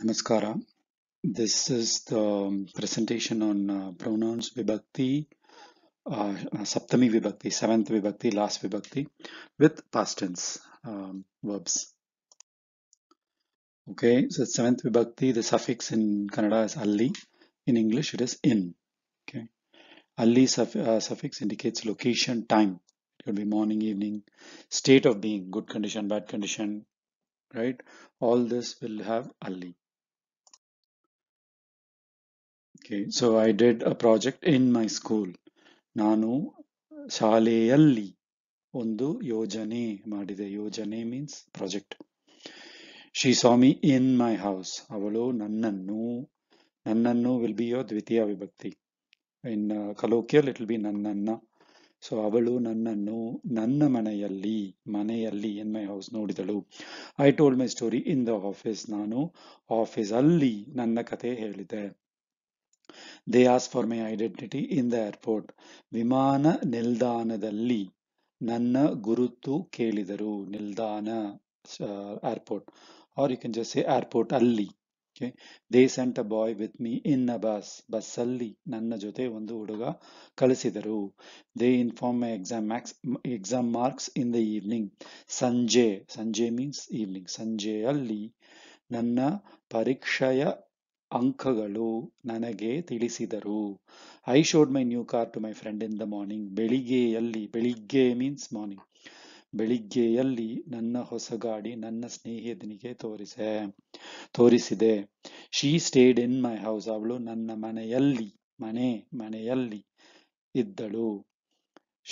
Namaskara. This is the um, presentation on uh, pronouns Vibhakti, uh, Saptami Vibhakti, Seventh Vibhakti, Last Vibhakti with past tense um, verbs. Okay, so Seventh Vibhakti, the suffix in Kannada is alli, in English it is in. Okay, alli suff uh, suffix indicates location, time. It could be morning, evening, state of being, good condition, bad condition, right? All this will have ali. Okay so I did a project in my school ನಾನು ಶಾಲೆಯಲ್ಲಿ ಒಂದು ಯೋಜನೆ ಮಾಡಿದೆ ಯೋಜನೆ means project she saw me in my house ಅವಳು ನನ್ನನ್ನು ನನ್ನನ್ನು will be your ದ್ವಿತೀಯ ವಿಭಕ್ತಿ in colloquial it will be ನನ್ನನ್ನ ಸೊ ಅವಳು ನನ್ನನ್ನು ನನ್ನ ಮನೆಯಲ್ಲಿ ಮನೆಯಲ್ಲಿ ಇನ್ ಮೈ ಹೌಸ್ ನೋಡಿದಳು I told my story in the office ನಾನು ಆಫೀಸಲ್ಲಿ ನನ್ನ ಕತೆ ಹೇಳಿದೆ they ask for my identity in the airport ವಿಮಾನ ನಿಲ್ದಾಣದಲ್ಲಿ ನನ್ನ ಗುರುತು ಕೇಳಿದರು ನಿಲ್ದಾಣ airport or you can just say airport ಅಲ್ಲಿ they sent a boy with me in a bus ಬಸ್ಸಲ್ಲಿ ನನ್ನ ಜೊತೆ ಒಂದು ಹುಡುಗ ಕಳಿಸಿದರು they inform my exam marks exam marks in the evening ಸಂಜೆ ಸಂಜೆ ಮೀನ್ಸ್ ಈವ್ನಿಂಗ್ ಸಂಜೆ ಅಲ್ಲಿ ನನ್ನ ಪರೀಕ್ಷೆಯ ಅಂಕಗಳು ನನಗೆ ತಿಳಿಸಿದರು I showed my new car to my friend in the morning ಬೆಳಿಗ್ಗೆಯಲ್ಲಿ ಬೆಳಿಗ್ಗೆ ಮೀನ್ಸ್ ಮಾರ್ನಿಂಗ್ ಬೆಳಿಗ್ಗೆಯಲ್ಲಿ ನನ್ನ ಹೊಸ ಗಾಡಿ ನನ್ನ ಸ್ನೇಹಿತನಿಗೆ ತೋರಿಸೆ ತೋರಿಸಿದೆ ಶೀ ಸ್ಟೇಡ್ ಇನ್ ಮೈ ಹೌಸ್ ಅವಳು ನನ್ನ ಮನೆಯಲ್ಲಿ ಮನೆ ಮನೆಯಲ್ಲಿ ಇದ್ದಳು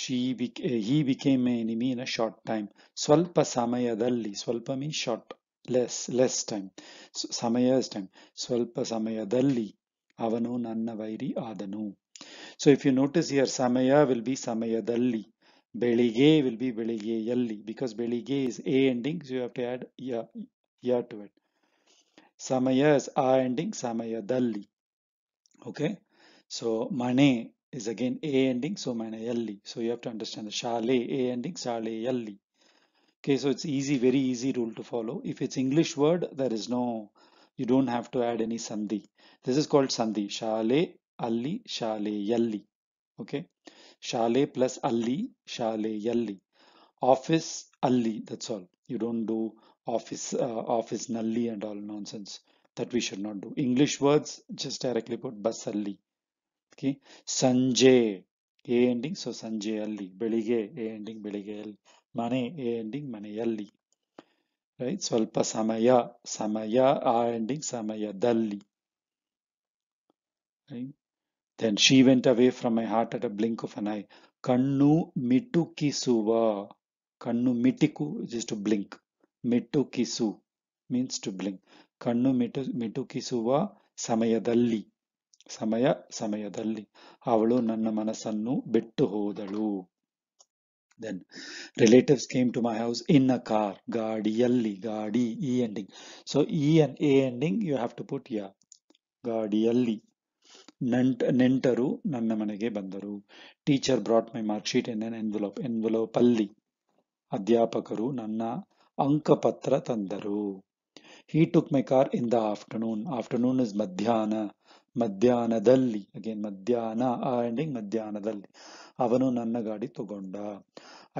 ಶಿ ಬಿಕ್ he became enemy in a short time ಸ್ವಲ್ಪ ಸಮಯದಲ್ಲಿ ಸ್ವಲ್ಪ mean short less less time ಸಮಯ ಇಸ್ ಟೈಮ್ ಸ್ವಲ್ಪ ಸಮಯದಲ್ಲಿ ಅವನು ನನ್ನ ವೈರಿ ಆದನು so if you notice here ಸಮಯ ವಿಲ್ ಬಿ ಸಮಯದಲ್ಲಿ ಬೆಳಿಗ್ಗೆ ವಿಲ್ ಬಿ ಬೆಳಿಗ್ಗೆಯಲ್ಲಿ ಬಿಕಾಸ್ ಬೆಳಿಗ್ಗೆ ಇಸ್ ಎ ending you have to add ಯ ಟು ಇಟ್ ಸಮಯ ಇಸ್ ಆ ಎಂಡಿಂಗ್ ಸಮಯದಲ್ಲಿ ಓಕೆ ಸೊ ಮನೆ is again a ending so manayalli so you have to understand the shale a ending shale yalli Okay, so it's easy, very easy rule to follow. If it's English word, there is no, you don't have to add any sandhi. This is called sandhi. Shale, alli, shale, yalli. Okay, shale plus alli, shale, yalli. Office, alli, that's all. You don't do office, uh, office nalli and all nonsense. That we should not do. English words, just directly put basali. Okay, Sanjay, A ending, so Sanjay alli. Belige, A ending, belige alli. ಮನೆ ending ಮನೆಯಲ್ಲಿ right ಸ್ವಲ್ಪ ಸಮಯ ಸಮಯ ಆ ending ಸಮಯದಲ್ಲಿ then she went away from my heart at a blink of an eye ಕಣ್ಣು ಮಿಟುಕಿಸುವ ಕಣ್ಣು ಮಿಟಿಕು ಜಸ್ಟ್ ಬ್ಲಿಂಕ್ ಮಿಟುಕಿಸು ಮೀನ್ಸ್ ಟು ಬ್ಲಿಂಕ್ ಕಣ್ಣು ಮಿಟು ಮಿಟುಕಿಸುವ ಸಮಯದಲ್ಲಿ ಸಮಯ ಸಮಯದಲ್ಲಿ ಅವಳು ನನ್ನ ಮನಸ್ಸನ್ನು ಬಿಟ್ಟು ಹೋದಳು Then relatives came to my house in a car, gaadiyalli, gaadi, e ending. So e and a ending you have to put ya, gaadiyalli. ನಂಟ್ ನೆಂಟರು ನನ್ನ ಮನೆಗೆ ಬಂದರು teacher brought my mark sheet ಎನ್ ಎನ್ ಎನ್ವಲೋಪ್ ಎನ್ವಲೋಪ್ ಅಲ್ಲಿ ಅಧ್ಯಾಪಕರು ನನ್ನ ಅಂಕಪತ್ರ ತಂದರು he took my car in the afternoon afternoon is ಮಧ್ಯಾಹ್ನ ಮಧ್ಯಾಹ್ನದಲ್ಲಿ ಅಗೇನ್ ಮಧ್ಯಾಹ್ನ ಆ ಎಂಡಿಂಗ್ ಮಧ್ಯಾಹ್ನದಲ್ಲಿ ಅವನು ನನ್ನ ಗಾಡಿ ತಗೊಂಡ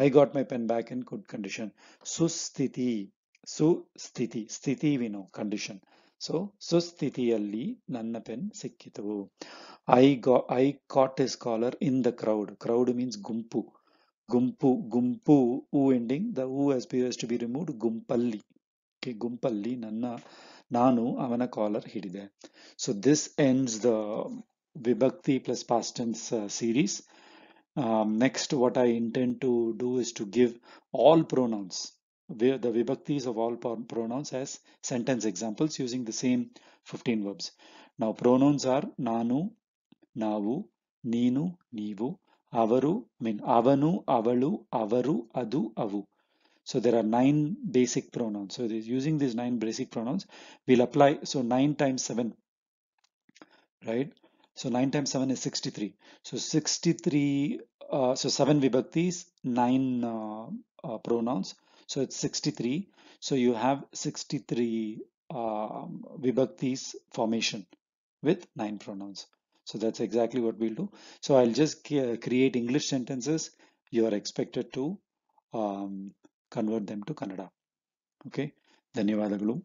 I got my pen back in good condition ಸುಸ್ಥಿತಿ ಸುಸ್ಥಿತಿ ಸ್ಥಿತಿ ವಿನೋ ಕಂಡೀಷನ್ ಸೊ ಸುಸ್ಥಿತಿಯಲ್ಲಿ ನನ್ನ ಪೆನ್ ಸಿಕ್ಕಿತು ಐ ಗಾ I caught his collar in the crowd crowd means ಗುಂಪು ಗುಂಪು ಗುಂಪು ಹೂ ಎಂಡಿಂಗ್ ದ ಹೂ has be has to be removed ಗುಂಪಲ್ಲಿ ಗುಂಪಲ್ಲಿ ನನ್ನ ನಾನು ಅವನ ಕಾಲರ್ ಹಿಡಿದೆ ಸೊ ದಿಸ್ ಎಂಡ್ಸ್ ದ ವಿಭಕ್ತಿ plus past tense series Um, next, what I intend to do is to give all pronouns, the vibhaktis of all pronouns as sentence examples using the same 15 verbs. Now, pronouns are nanu, navu, ninu, nivu, avaru, mean avanu, avalu, avaru, adu, avu. So there are nine basic pronouns. So using these nine basic pronouns, we'll apply, so nine times seven, right? So 9 times 7 is 63. So 63, uh, so 7 vibhaktis, 9 uh, uh, pronouns. So it's 63. So you have 63 um, vibhaktis formation with 9 pronouns. So that's exactly what we'll do. So I'll just uh, create English sentences. You are expected to um, convert them to Kannada. Okay. ಧನ್ಯವಾದಗಳು